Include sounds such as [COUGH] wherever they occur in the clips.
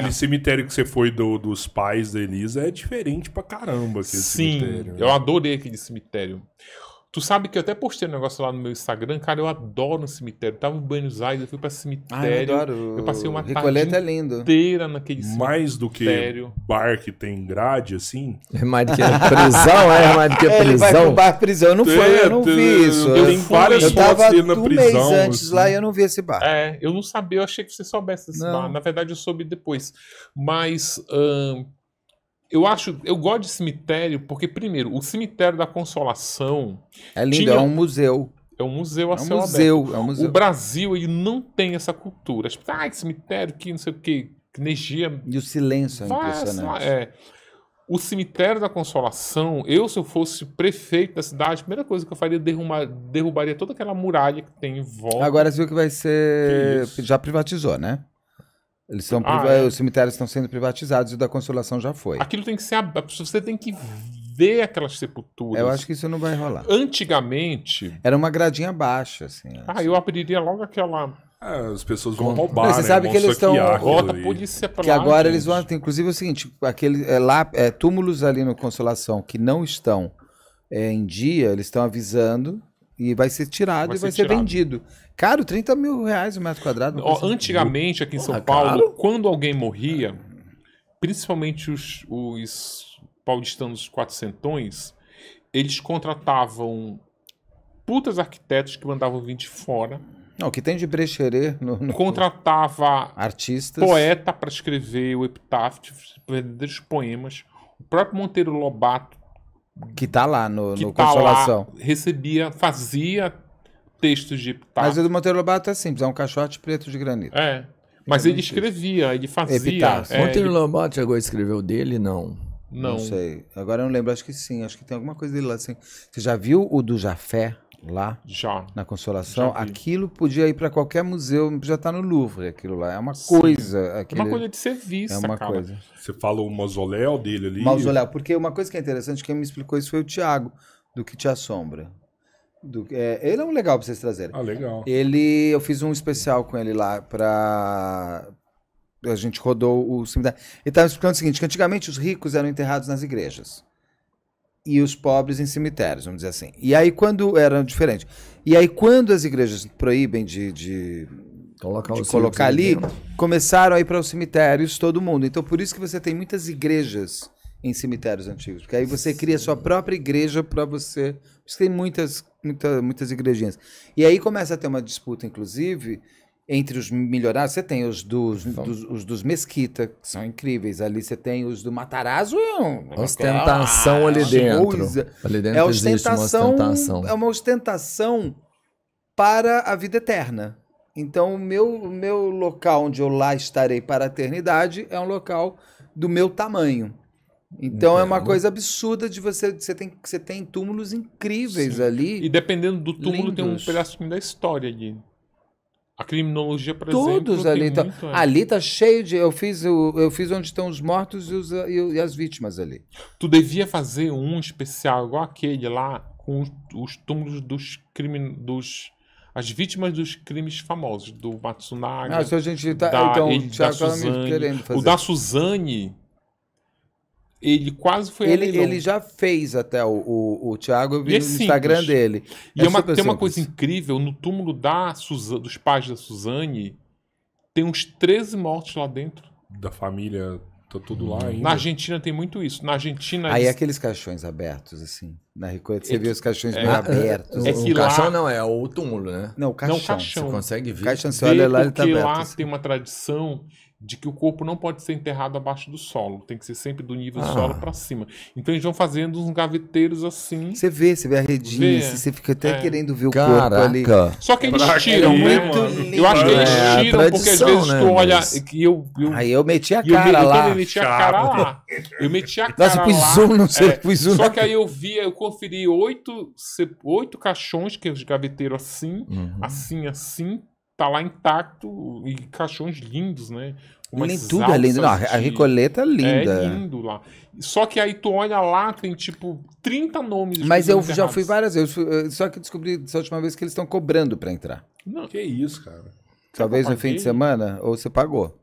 Aquele é. cemitério que você foi do, dos pais da Elisa é diferente pra caramba. Sim, cemitério, né? eu adorei aquele cemitério. Tu sabe que eu até postei um negócio lá no meu Instagram, cara, eu adoro um cemitério. Eu tava em Buenos Aires, eu fui pra cemitério. eu adoro. Eu passei uma Recoleta tarde é lindo. inteira naquele cemitério. Mais do que bar que tem grade, assim. É mais do que prisão, é mais do que [LAUGHS] é, prisão. É, bar prisão, eu não fui, eu não vi isso. Eu, eu várias tava fotos na um prisão. mês antes assim. lá e eu não vi esse bar. É, eu não sabia, eu achei que você soubesse esse bar. Na verdade, eu soube depois. Mas... Hum, eu acho, eu gosto de cemitério porque primeiro, o cemitério da Consolação é lindo, tinha... é um museu. É um museu a é um céu museu, aberto. É um museu. O Brasil ele não tem essa cultura. Tipo, ah, cemitério que não sei o que, energia. E o silêncio é impressionante. É. O cemitério da Consolação, eu se eu fosse prefeito da cidade, a primeira coisa que eu faria é derrubar, derrubaria toda aquela muralha que tem em volta. Agora viu que vai ser, já privatizou, né? Eles são ah, é. Os cemitérios estão sendo privatizados e o da Consolação já foi. Aquilo tem que ser. Você tem que ver aquelas sepulturas. Eu acho que isso não vai rolar. Antigamente. Era uma gradinha baixa, assim. Ah, assim. eu abriria logo aquela. É, as pessoas vão roubar. você né? sabe que eles estão. Roda polícia pra Que agora gente. eles vão. Inclusive é o seguinte: aquele, é, lá, é, túmulos ali no Consolação que não estão é, em dia, eles estão avisando e vai ser tirado vai e vai ser vendido. Caro, 30 mil reais o um metro quadrado. Ó, assim. antigamente, aqui em São Porra, Paulo, caro? quando alguém morria, principalmente os, os paulistanos quatrocentões, eles contratavam putas arquitetos que mandavam vir de fora. Não, que tem de brecherê no, no, Contratava artistas, poeta para escrever o epitáfio, verdadeiros poemas. O próprio Monteiro Lobato que tá lá no, que no tá Consolação. Lá, recebia, fazia textos de Epitácio. Mas o do Monteiro Lobato é simples, é um caixote preto de granito. É. Mas ele escrevia, ele fazia. Epitácio. É, Monteiro ele... Lobato chegou a escrever o dele, não. Não. Não sei. Agora eu não lembro, acho que sim. Acho que tem alguma coisa dele lá assim. Você já viu o do Jafé? lá já. na Consolação, já aquilo podia ir para qualquer museu, já está no Louvre, aquilo lá. É uma Sim. coisa. Aquele... É uma coisa de ser vista, é uma cara. coisa. Você fala o mausoléu dele ali. Mausoléu, porque uma coisa que é interessante, quem me explicou isso foi o Tiago, do Que Te Assombra. Do, é, ele é um legal para vocês trazerem. Ah, legal. Ele, eu fiz um especial com ele lá para a gente rodou o cemitério. Ele estava explicando o seguinte: que antigamente os ricos eram enterrados nas igrejas e os pobres em cemitérios, vamos dizer assim. E aí quando era diferente. E aí quando as igrejas proíbem de, de, Coloca de colocar ali, né? começaram a ir para os cemitérios todo mundo. Então por isso que você tem muitas igrejas em cemitérios antigos, porque aí você cria sua própria igreja para você. Porque tem muitas, muita, muitas igrejinhas. E aí começa a ter uma disputa, inclusive, entre os melhorados você tem os dos, dos, os dos Mesquita, que são incríveis. Ali você tem os do Matarazzo. É é ostentação ali, dentro. ali dentro. É ostentação, ostentação, É uma ostentação para a vida eterna. Então, o meu, meu local onde eu lá estarei para a eternidade é um local do meu tamanho. Então é, é uma coisa absurda de você. Você tem, você tem túmulos incríveis Sim. ali. E dependendo do túmulo, lindos. tem um pedacinho da história ali. A criminologia, presente. Todos ali. Tá, muito, é. Ali tá cheio de. Eu fiz, eu fiz onde estão os mortos e, os, e, e as vítimas ali. Tu devia fazer um especial igual aquele lá, com os, os túmulos dos crimes. Dos, as vítimas dos crimes famosos, do Matsunaga. Ah, se a gente tá. Da, então, ele, o tá querendo fazer. O da Suzane ele quase foi ele, ele já fez até o, o, o Thiago, eu vi e é no Instagram dele. E é é uma, tem simples. uma coisa incrível: no túmulo da Suza, dos pais da Suzane, tem uns 13 mortos lá dentro. Da família, tá tudo lá hum. ainda. Na Argentina tem muito isso. Na Argentina. Aí eles... aqueles caixões abertos, assim. Na Recolha, você é, vê os caixões é, meio abertos. É, é o lá... caixão não, é o túmulo, né? Não, o caixão. Não, o caixão. Você consegue ver. O caixão, você olha lá, ele tá aberto. Porque lá assim. tem uma tradição de que o corpo não pode ser enterrado abaixo do solo, tem que ser sempre do nível ah. solo para cima. Então eles vão fazendo uns gaveteiros assim. Você vê, você vê a redinha, vê. Assim, você fica até é. querendo ver o Caraca. corpo ali. Só que eles pra tiram, que é, né, muito Eu acho que eles é, tiram, porque às vezes né, tu olha. Mas... Eu, eu, Aí eu meti a cara eu, lá. Eu meti a [LAUGHS] cara lá. Eu meti a cara Nossa, lá. pus zoom, não sei, é. pus zoom. Só que aí eu vi, eu conferi oito, oito caixões, que é de gaveteiro assim, uhum. assim, assim, tá lá intacto e caixões lindos, né? Nem tudo é lindo. Não, a Ricoleta é linda. É lindo lá. Só que aí tu olha lá, tem tipo 30 nomes. Mas eu já fui várias vezes. Eh, só que descobri essa última vez que eles estão cobrando para entrar. Não, que isso, cara. Talvez no fim de semana, ou você pagou.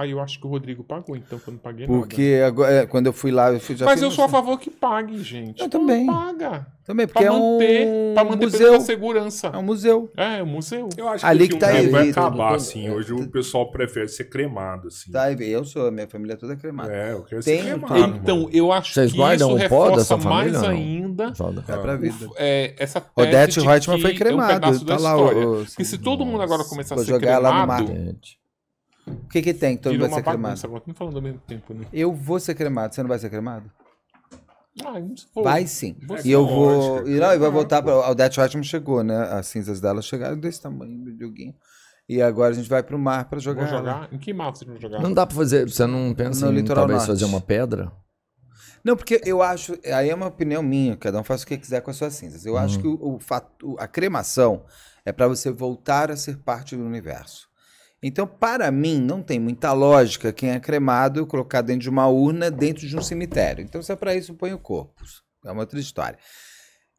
Ah, eu acho que o Rodrigo pagou, então, quando não paguei porque nada. Porque é, quando eu fui lá, eu fui já Mas eu sou assim. a favor que pague, gente. Eu também. Então, paga. Também, porque pra é manter, um Pra manter museu. pela segurança. É um museu. É, é um museu. Eu acho Ali que, assim, que tá aí, vai acabar, assim. Hoje o pessoal prefere ser cremado, assim. Tá, eu sou, minha família toda é cremada. É, eu quero Tem, ser cremado. Então, mano. eu acho Vocês que guardam isso um reforça pó mais ainda... Foda. É pra vida. O, é, essa Odete Reutemann foi é cremado. tá lá, história. se todo mundo agora começar a ser cremado... Vou jogar lá no mar. O que que tem que todo mundo vai ser cremado? Agora, falando ao mesmo tempo, né? Eu vou ser cremado, você não vai ser cremado? Ah, Vai sim. e eu vou. E não, e vai ah, voltar para. O Death Watchman chegou, né? As cinzas dela chegaram desse tamanho, joguinho. E agora a gente vai pro mar pra jogar. Vou jogar? Né? Em que mar vocês vão jogar? Não dá pra fazer. Você não pensa No em litoral talvez norte. fazer uma pedra? Não, porque eu acho. Aí é uma opinião minha, cada um faz o que quiser com as suas cinzas. Eu acho uhum. que o, o fato, a cremação é pra você voltar a ser parte do universo. Então, para mim, não tem muita lógica quem é cremado colocar dentro de uma urna dentro de um cemitério. Então, se é para isso, eu ponho corpos. É uma outra história.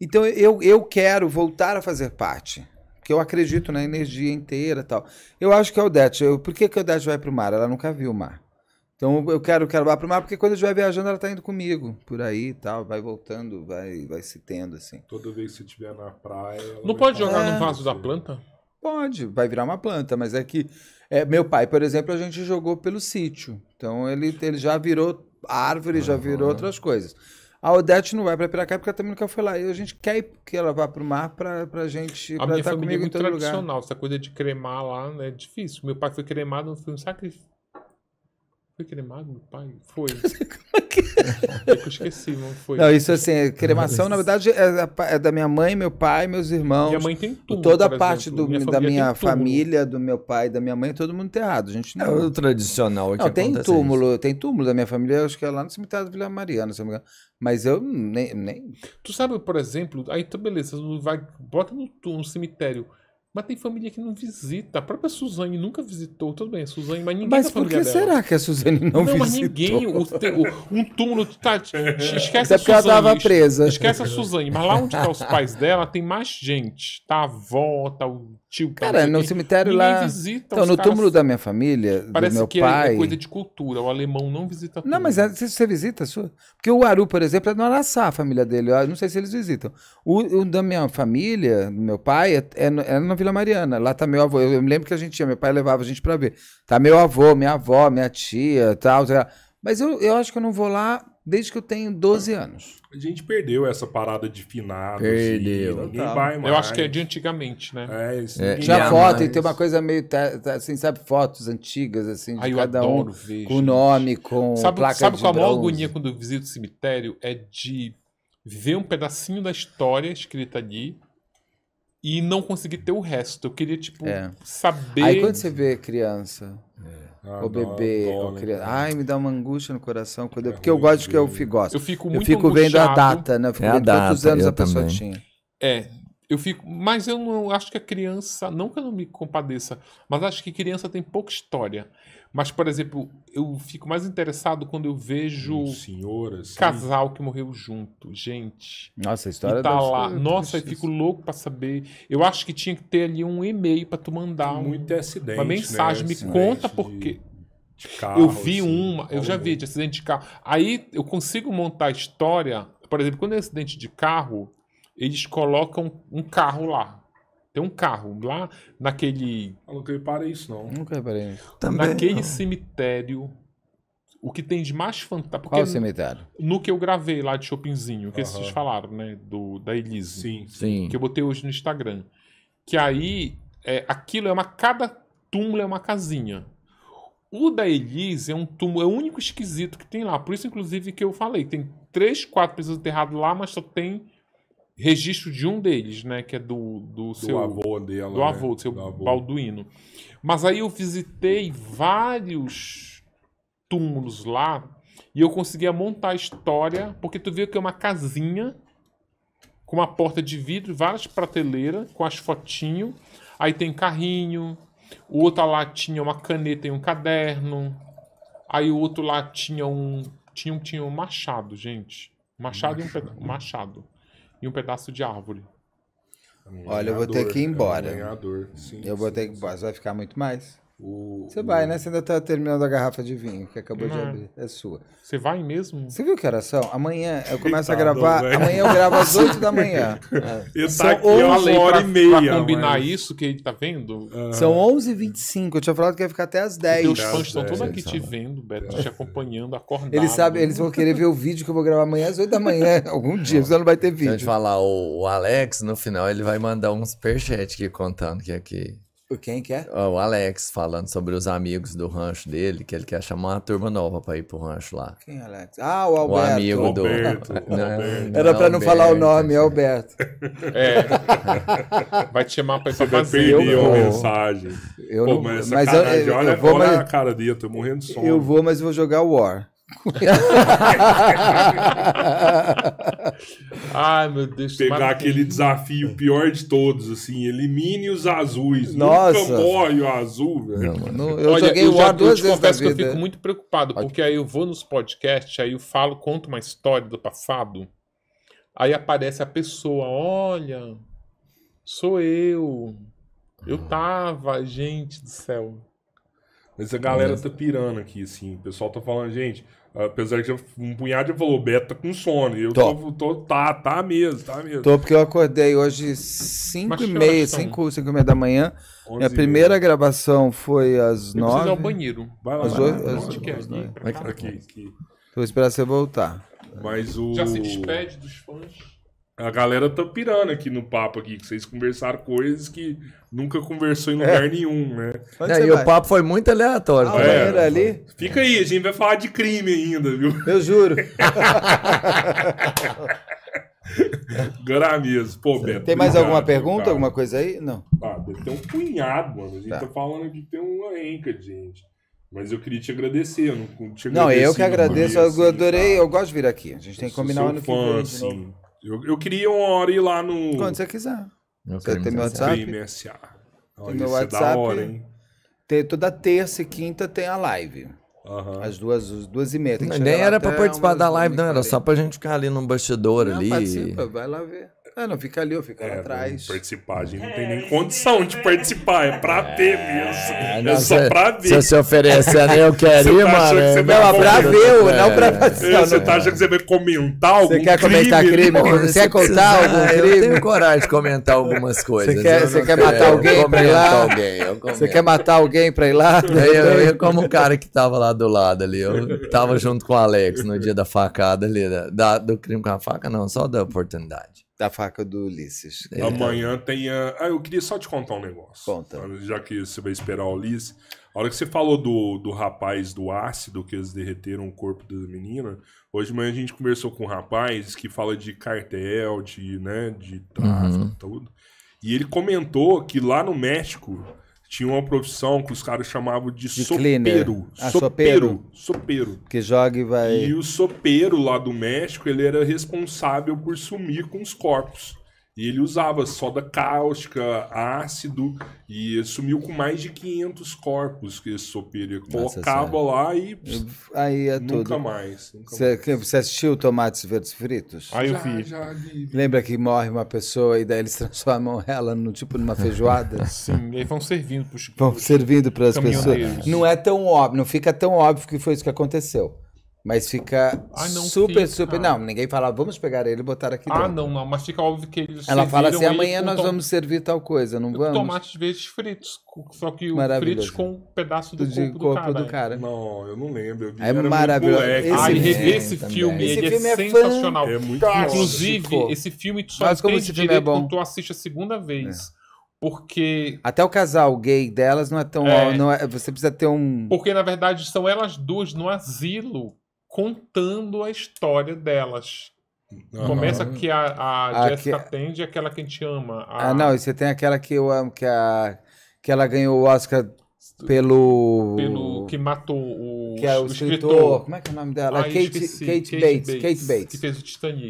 Então, eu, eu quero voltar a fazer parte porque eu acredito na energia inteira tal. Eu acho que a é Odete, eu, por que, que a Odete vai para o mar? Ela nunca viu o mar. Então eu quero que ela vá para o mar, porque quando a gente vai viajando, ela está indo comigo, por aí tal, vai voltando, vai, vai se tendo, assim. Toda vez que você estiver na praia. Não pode jogar no vaso da planta? Pode, vai virar uma planta, mas é que. É, meu pai, por exemplo, a gente jogou pelo sítio. Então ele, ele já virou árvore, uhum. já virou outras coisas. A Odete não vai para Piracá porque ela também nunca foi lá. E a gente quer que ela vá para o mar para a gente. A pra minha estar tá família é comigo é muito tradicional. Lugar. Essa coisa de cremar lá né, é difícil. Meu pai foi cremado, foi um sacrifício foi cremado meu pai? Foi. [LAUGHS] É eu esqueci, não foi. Não, isso assim, é cremação, na verdade, é, é da, minha mãe, meu pai, meus irmãos. Minha mãe tem tudo. Toda a parte do, minha da minha família, do meu pai, da minha mãe, todo mundo enterrado. A gente não... É o tradicional. não, tem túmulo, isso. tem túmulo da minha família, acho que é lá no cemitério da Vila Mariana, se não me engano. Mas eu nem, nem. Tu sabe, por exemplo, aí tu tá, beleza, tu vai, bota no, no cemitério. Mas tem família que não visita. A própria Suzane nunca visitou. Tudo bem, Suzane, mas ninguém Mas por que será que a Suzane não, não visitou? Não, mas ninguém. O, o, um túmulo. Tá, esquece Até a Suzane. ela estava presa. Esquece a Suzane. Mas lá onde estão tá os pais dela, tem mais gente. Tá a avó, tá o Tipo, Cara, no cemitério lá. Visita então, no caras... túmulo da minha família, Parece do meu que é, é pai. é coisa de cultura. O alemão não visita tudo. Não, mas é, você, visita a sua. Porque o Aru, por exemplo, é no Araçá, a família dele. Eu não sei se eles visitam. O, o da minha família, do meu pai, é, é, é, na Vila Mariana. Lá tá meu avô. Eu, eu me lembro que a gente ia, meu pai levava a gente para ver. Tá meu avô, minha avó, minha tia, tal. tal. Mas eu, eu acho que eu não vou lá desde que eu tenho 12 anos. A gente perdeu essa parada de finados. Perdeu. Ninguém tá. vai mais. Eu acho que é de antigamente, né? É, isso. É, tinha foto mais. e tem uma coisa meio, assim, sabe, fotos antigas, assim, de Ai, cada um. Ver, com gente. nome, com sabe, placa sabe de Sabe é qual a maior agonia quando eu visito o cemitério? É de ver um pedacinho da história escrita ali e não conseguir ter o resto. Eu queria, tipo, é. saber... Aí quando você vê criança ah, ou bebê, não, ou criança. Ai, me dá uma angústia no coração. Quando eu... É porque eu gosto de que é eu fico, gosto. Eu fico muito Eu fico angustiado. vendo a data, né? Eu fico é vendo data, quantos anos a pessoa também. tinha. É, eu fico. Mas eu não acho que a criança. Não que eu não me compadeça, mas acho que criança tem pouca história. Mas, por exemplo, eu fico mais interessado quando eu vejo um senhor, assim. casal que morreu junto. Gente. Nossa, a história tá lá. Nossa, eu fico louco para saber. Eu acho que tinha que ter ali um e-mail para tu mandar um, muito acidente, uma né? mensagem. Né? Me acidente conta de, porque. De carro, eu vi assim, uma, eu já vi de acidente de carro. Aí eu consigo montar a história. Por exemplo, quando é acidente de carro, eles colocam um carro lá tem um carro lá naquele. Eu nunca reparei isso, não. Nunca reparei isso. Também naquele não. cemitério. O que tem de mais fantástico. Qual é o cemitério? No que eu gravei lá de Shoppingzinho, que vocês falaram, né? Do, da Elise. Sim, sim. Que eu botei hoje no Instagram. Que aí, é, aquilo é uma. Cada túmulo é uma casinha. O da Elise é um túmulo, é o único esquisito que tem lá. Por isso, inclusive, que eu falei. Tem três, quatro pessoas enterradas lá, mas só tem registro de um deles, né? Que é do, do, do seu avô dela. Do avô, né? do seu do avô. Balduino. Mas aí eu visitei vários túmulos lá e eu conseguia montar a história, porque tu vê que é uma casinha com uma porta de vidro, várias prateleiras com as fotinhos. Aí tem carrinho, o outro lá tinha uma caneta e um caderno. Aí o outro lá tinha um. Tinha, tinha um machado, gente. Machado, machado. e um pedaço. Machado e um pedaço de árvore. Olha, eu vou ter que ir embora. É um sim, eu vou ter que ir embora. Vai ficar muito mais? O, você o... vai, né? Você ainda tá terminando a garrafa de vinho que acabou Não. de abrir. É sua. Você vai mesmo? Você viu que horas são? Amanhã eu começo a gravar. Véio. Amanhã eu gravo às 8 da manhã. É. [LAUGHS] Eu são tá aqui uma hora pra, e meia. Pra combinar mas... isso que ele tá vendo? Uhum. São 11h25. Eu tinha falado que ia ficar até às 10. Os fãs estão todos aqui tá te vendo, Beto, te é. acompanhando, acordado. Eles, sabem, eles vão querer ver o vídeo que eu vou gravar amanhã às 8 da manhã. [LAUGHS] Algum dia, você não vai ter vídeo. Deixa a gente falar, o Alex, no final, ele vai mandar um superchat aqui contando que aqui quem que é? O Alex, falando sobre os amigos do rancho dele, que ele quer chamar uma turma nova pra ir pro rancho lá. Quem é Alex? Ah, o Alberto. O amigo Alberto, do... Alberto, [LAUGHS] não, Alberto. Era pra não falar o nome, é Alberto. É. [LAUGHS] Vai te chamar pra ir a fazer. Eu vou. mensagem. Eu Pô, não... Mas, mas eu, olha, eu vou, olha mas... a cara dele, eu tô morrendo de sono. Eu vou, mas vou jogar War. [LAUGHS] Ai, meu Deus. Pegar aquele desafio pior de todos, assim, elimine os azuis. Nossa. Nunca morre o azul, velho. Não, eu Olha, joguei eu o já, duas eu te confesso que vida. eu fico muito preocupado, Pode. porque aí eu vou nos podcasts, aí eu falo, conto uma história do passado, aí aparece a pessoa, olha, sou eu. Eu ah. tava, gente do céu. Mas a galera tá pirando aqui, assim. O pessoal tá falando, gente, Apesar que um punhado já falou, Beto tá com sono. eu tô. Tô, tô, tá, tá mesmo, tá mesmo. Tô, porque eu acordei hoje 5 e meia, 5, 5 e meia da manhã. Minha primeira e... gravação foi às 9. Precisa ir ao banheiro. Vai lá, às 8, às, onde quer? Vai é? aqui, aqui. Vou esperar você voltar. Mas o... Já se despede dos fãs. A galera tá pirando aqui no papo aqui, que vocês conversaram coisas que nunca conversou em é. lugar é. nenhum, né? É, e vai? o papo foi muito aleatório. Ah, é, ali. Fica aí, a gente vai falar de crime ainda, viu? Eu juro. Gramizes, [LAUGHS] pô, Beto. Tem mais obrigado, alguma pergunta, cara. alguma coisa aí? Não. Ah, tem um punhado, mano. A gente tá, tá falando de tem uma enca de gente. Mas eu queria te agradecer. Eu não, te não eu que agradeço. eu assim, adorei. Tá? Eu gosto de vir aqui. A gente eu tem que combinar no fã, que vem de assim. novo. Eu, eu queria uma hora ir lá no. Quando você quiser. Meu você tem meu WhatsApp? MSA. Olha, tem meu é WhatsApp. Da hora, hein? Tem, toda terça e quinta tem a live. Uhum. As duas, duas e meia. Nem era para participar da live, não. Era só pra gente ficar ali no bastidor não, ali. Participa, vai lá ver. É, não, fica ali, eu fico é, atrás. Participar, a gente não tem nem é. condição de participar, é pra é, ter mesmo. É, só cê, pra ver. Se você oferecer, nem eu [LAUGHS] quero ir, tá mano. Que não, é pra ver, é, não pra fazer. É, você tá achando que você vai comentar algum Você quer comentar crime? você quer contar algum crime? Eu tenho coragem de comentar algumas coisas. Você quer, quer matar alguém pra ir lá? você quer matar alguém pra ir lá? Eu, eu, eu, como o cara que tava lá do lado ali, eu tava junto com o Alex no dia da facada ali, da, da do crime com a faca, não, só da oportunidade da faca do Ulisses. É. Amanhã tem a... Ah, eu queria só te contar um negócio. Conta. Ah, já que você vai esperar o Ulisses. A hora que você falou do, do rapaz do ácido, que eles derreteram o corpo da menina, hoje de manhã a gente conversou com um rapaz que fala de cartel, de, né, de tráfico uhum. tudo. E ele comentou que lá no México tinha uma profissão que os caras chamavam de, de sopeiro. Ah, sopeiro. Sopeiro. Que joga e vai. E o sopeiro lá do México, ele era responsável por sumir com os corpos. E ele usava soda cáustica, ácido, e sumiu com mais de 500 corpos que esse sopeiro colocava lá e pss, aí é nunca tudo. mais. Você assistiu Tomates Verdes Fritos? Aí eu vi. Já, Lembra que morre uma pessoa e daí eles [LAUGHS] transformam ela no tipo numa feijoada? [LAUGHS] Sim, e aí vão servindo para os Vão servindo para as pessoas. Não é tão óbvio, não fica tão óbvio que foi isso que aconteceu. Mas fica ah, não, super, fica. super. Não, ninguém fala, vamos pegar ele e botar aqui ah, dentro. Ah, não, não, mas fica óbvio que eles. Ela fala assim: amanhã nós tom... vamos servir tal coisa, não vamos? Tomates verdes fritos. Só que o fritos com um pedaço do, do corpo, corpo, do, cara, do cara. Não, eu não lembro. Eu é maravilhoso. Esse, ah, é, esse filme, esse filme é, é sensacional. É muito Inclusive, esse filme tu só Nossa, como esse filme é bom. quando tu assiste a segunda vez. É. Porque. Até o casal gay delas não é tão. É, não é, você precisa ter um. Porque, na verdade, são elas duas no asilo contando a história delas. Uhum. Começa que a, a, a Jessica que... Tandy é aquela que a gente ama. A... Ah, não, e você tem aquela que eu amo, que, a... que ela ganhou o Oscar pelo. Pelo que matou o. Que é o, o escritor. escritor. Como é que é o nome dela? Ah, Kate, Kate, Kate, Bates, Bates, Kate Bates. Que fez o Titanic.